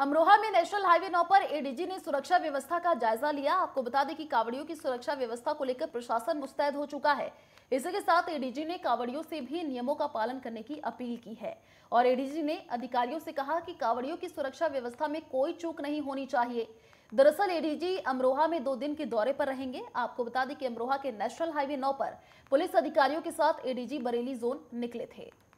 अमरोहा में national highway नौ पर ADG ने सुरक्षा व्यवस्था का जायजा लिया आपको बता दें कि कावड़ियों की सुरक्षा व्यवस्था को लेकर प्रशासन मुस्तैद हो चुका है इसी के साथ एडीजी ने कावड़ियों से भी नियमों का पालन करने की अपील की है और एडीजी ने अधिकारियों से कहा कि कावड़ियों की सुरक्षा व्यवस्था में कोई चूक नहीं होनी चाहिए दरअसल एडीजी अमरोहा में दो दिन के दौरे पर रहेंगे आपको बता दें कि अमरोहा के नेशनल हाईवे नौ पर पुलिस अधिकारियों के साथ एडीजी बरेली जोन निकले थे